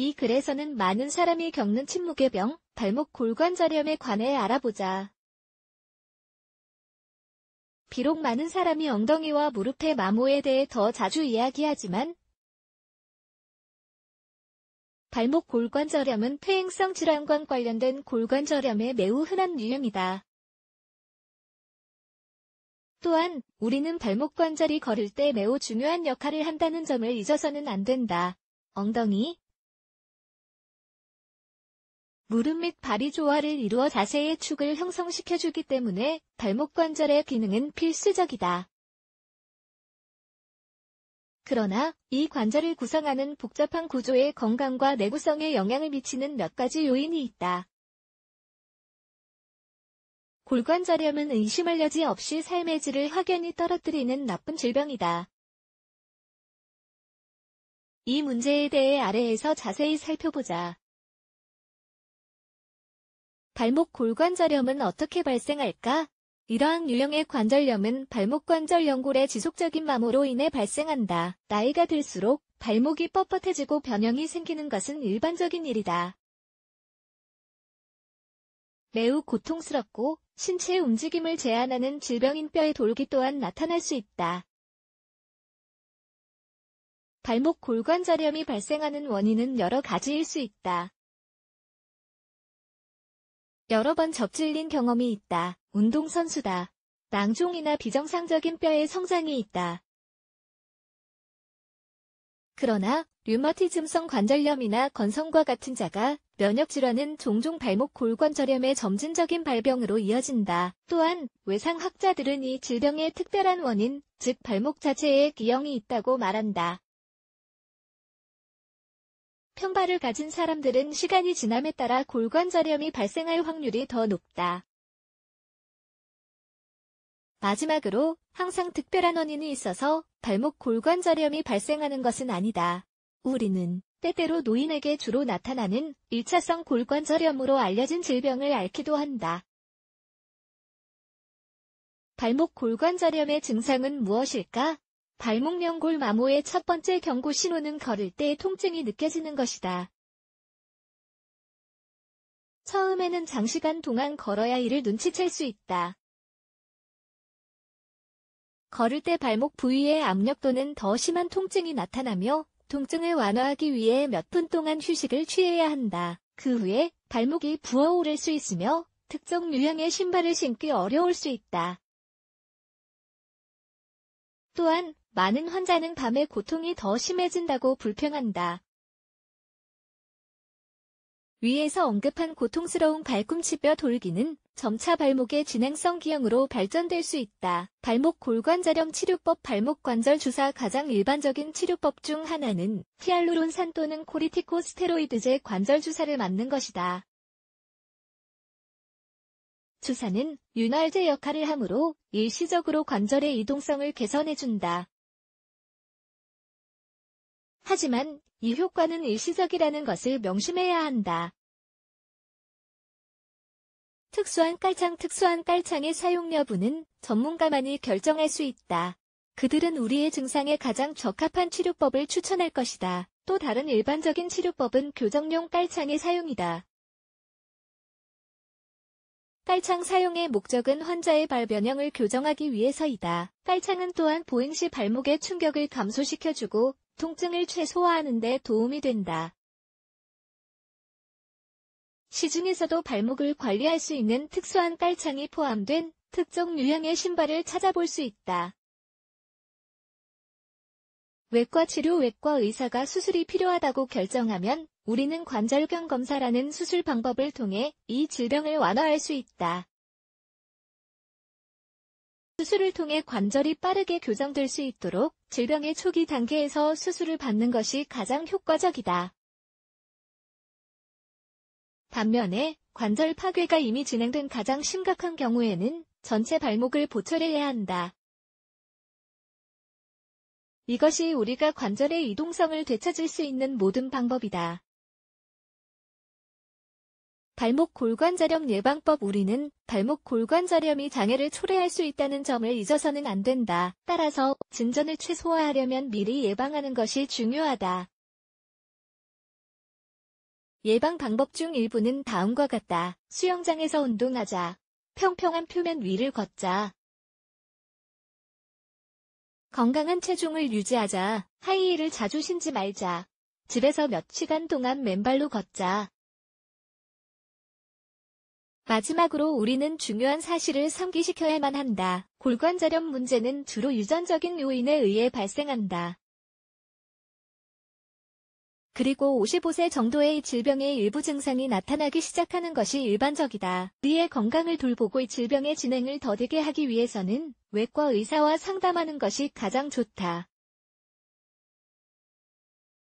이 글에서는 많은 사람이 겪는 침묵의 병, 발목 골관절염에 관해 알아보자. 비록 많은 사람이 엉덩이와 무릎의 마모에 대해 더 자주 이야기하지만 발목 골관절염은 퇴행성 질환과 관련된 골관절염에 매우 흔한 유형이다. 또한 우리는 발목 관절이 걸을 때 매우 중요한 역할을 한다는 점을 잊어서는 안 된다. 엉덩이, 무릎 및 발이 조화를 이루어 자세의 축을 형성시켜주기 때문에 발목 관절의 기능은 필수적이다. 그러나 이 관절을 구성하는 복잡한 구조의 건강과 내구성에 영향을 미치는 몇 가지 요인이 있다. 골관절염은 의심할 여지 없이 삶의 질을 확연히 떨어뜨리는 나쁜 질병이다. 이 문제에 대해 아래에서 자세히 살펴보자. 발목 골관절염은 어떻게 발생할까? 이러한 유형의 관절염은 발목 관절 연골의 지속적인 마모로 인해 발생한다. 나이가 들수록 발목이 뻣뻣해지고 변형이 생기는 것은 일반적인 일이다. 매우 고통스럽고 신체의 움직임을 제한하는 질병인 뼈의 돌기 또한 나타날 수 있다. 발목 골관절염이 발생하는 원인은 여러 가지일 수 있다. 여러 번 접질린 경험이 있다. 운동선수다. 낭종이나 비정상적인 뼈의 성장이 있다. 그러나 류머티즘성 관절염이나 건성과 같은 자가 면역질환은 종종 발목 골관절염의 점진적인 발병으로 이어진다. 또한 외상학자들은 이 질병의 특별한 원인, 즉 발목 자체에 기형이 있다고 말한다. 평발을 가진 사람들은 시간이 지남에 따라 골관절염이 발생할 확률이 더 높다. 마지막으로 항상 특별한 원인이 있어서 발목 골관절염이 발생하는 것은 아니다. 우리는 때때로 노인에게 주로 나타나는 1차성 골관절염으로 알려진 질병을 앓기도 한다. 발목 골관절염의 증상은 무엇일까? 발목연골 마모의 첫 번째 경고 신호는 걸을 때 통증이 느껴지는 것이다. 처음에는 장시간 동안 걸어야 이를 눈치챌 수 있다. 걸을 때 발목 부위의 압력 또는 더 심한 통증이 나타나며 통증을 완화하기 위해 몇 분 동안 휴식을 취해야 한다. 그 후에 발목이 부어오를 수 있으며 특정 유형의 신발을 신기 어려울 수 있다. 또한 많은 환자는 밤에 고통이 더 심해진다고 불평한다. 위에서 언급한 고통스러운 발꿈치뼈 돌기는 점차 발목의 진행성 기형으로 발전될 수 있다. 발목 골관자염 치료법 발목 관절 주사 가장 일반적인 치료법 중 하나는 히알루론산 또는 코리티코스테로이드제 관절 주사를 맞는 것이다. 주사는 윤활제 역할을 하므로 일시적으로 관절의 이동성을 개선해준다. 하지만 이 효과는 일시적이라는 것을 명심해야 한다. 특수한 깔창 특수한 깔창의 사용 여부는 전문가만이 결정할 수 있다. 그들은 우리의 증상에 가장 적합한 치료법을 추천할 것이다. 또 다른 일반적인 치료법은 교정용 깔창의 사용이다. 깔창 사용의 목적은 환자의 발 변형을 교정하기 위해서이다. 깔창은 또한 보행 시 발목의 충격을 감소시켜주고 통증을 최소화하는 데 도움이 된다. 시중에서도 발목을 관리할 수 있는 특수한 깔창이 포함된 특정 유형의 신발을 찾아볼 수 있다. 외과 치료 외과 의사가 수술이 필요하다고 결정하면 우리는 관절경 검사라는 수술 방법을 통해 이 질병을 완화할 수 있다. 수술을 통해 관절이 빠르게 교정될 수 있도록 질병의 초기 단계에서 수술을 받는 것이 가장 효과적이다. 반면에 관절 파괴가 이미 진행된 가장 심각한 경우에는 전체 발목을 보철해야 한다. 이것이 우리가 관절의 이동성을 되찾을 수 있는 모든 방법이다. 발목 골관자렴 예방법 우리는 발목 골관자렴이 장애를 초래할 수 있다는 점을 잊어서는 안 된다. 따라서 진전을 최소화하려면 미리 예방하는 것이 중요하다. 예방 방법 중 일부는 다음과 같다. 수영장에서 운동하자. 평평한 표면 위를 걷자. 건강한 체중을 유지하자. 하이힐을 자주 신지 말자. 집에서 몇 시간 동안 맨발로 걷자. 마지막으로 우리는 중요한 사실을 상기시켜야만 한다. 골관절염 문제는 주로 유전적인 요인에 의해 발생한다. 그리고 55세 정도의 질병의 일부 증상이 나타나기 시작하는 것이 일반적이다. 우리의 건강을 돌보고 질병의 진행을 더디게 하기 위해서는 외과 의사와 상담하는 것이 가장 좋다.